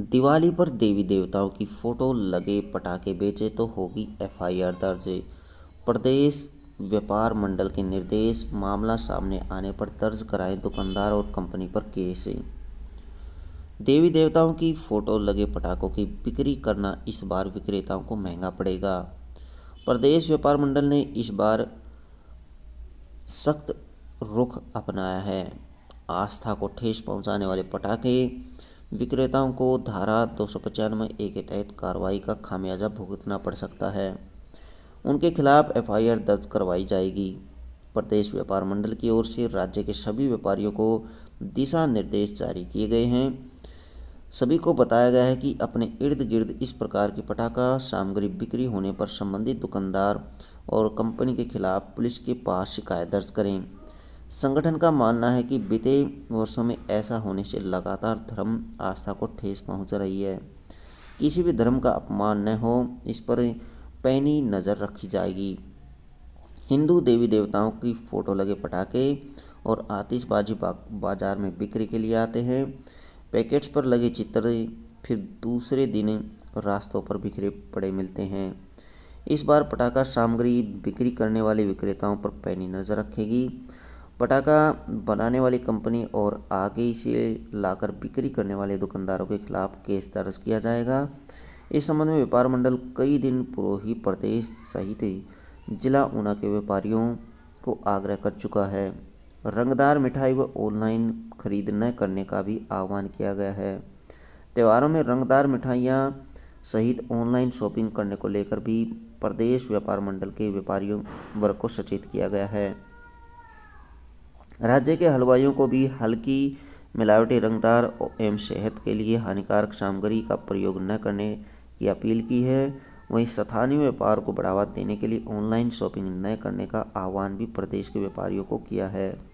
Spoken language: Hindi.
दिवाली पर देवी देवताओं की फ़ोटो लगे पटाखे बेचे तो होगी एफआईआर दर्ज प्रदेश व्यापार मंडल के निर्देश मामला सामने आने पर दर्ज कराएं दुकानदार और कंपनी पर केस देवी देवताओं की फ़ोटो लगे पटाखों की बिक्री करना इस बार विक्रेताओं को महंगा पड़ेगा प्रदेश व्यापार मंडल ने इस बार सख्त रुख अपनाया है आस्था को ठेस पहुंचाने वाले पटाखे विक्रेताओं को धारा दो सौ पचानवे ए के तहत कार्रवाई का खामियाजा भुगतना पड़ सकता है उनके खिलाफ एफआईआर दर्ज करवाई जाएगी प्रदेश व्यापार मंडल की ओर से राज्य के सभी व्यापारियों को दिशा निर्देश जारी किए गए हैं सभी को बताया गया है कि अपने इर्द गिर्द इस प्रकार की पटाखा सामग्री बिक्री होने पर संबंधित दुकानदार और कंपनी के खिलाफ पुलिस के पास शिकायत दर्ज करें संगठन का मानना है कि बीते वर्षों में ऐसा होने से लगातार धर्म आस्था को ठेस पहुंच रही है किसी भी धर्म का अपमान न हो इस पर पैनी नज़र रखी जाएगी हिंदू देवी देवताओं की फ़ोटो लगे पटाखे और आतिशबाजी बाजार में बिक्री के लिए आते हैं पैकेट्स पर लगे चित्र फिर दूसरे दिन रास्तों पर बिखरे पड़े मिलते हैं इस बार पटाखा सामग्री बिक्री करने वाले विक्रेताओं पर पैनी नज़र रखेगी पटाखा बनाने वाली कंपनी और आगे इसे लाकर बिक्री करने वाले दुकानदारों के खिलाफ केस दर्ज किया जाएगा इस संबंध में व्यापार मंडल कई दिन पूर्व ही प्रदेश सहित जिला ऊना के व्यापारियों को आग्रह कर चुका है रंगदार मिठाई व ऑनलाइन खरीद न करने का भी आह्वान किया गया है त्योहारों में रंगदार मिठाइयाँ सहित ऑनलाइन शॉपिंग करने को लेकर भी प्रदेश व्यापार मंडल के व्यापारियों वर्ग को सचेत किया गया है राज्य के हलवाइयों को भी हल्की मिलावटी रंगदार एवं सेहत के लिए हानिकारक सामग्री का प्रयोग न करने की अपील की है वहीं स्थानीय व्यापार को बढ़ावा देने के लिए ऑनलाइन शॉपिंग न करने का आह्वान भी प्रदेश के व्यापारियों को किया है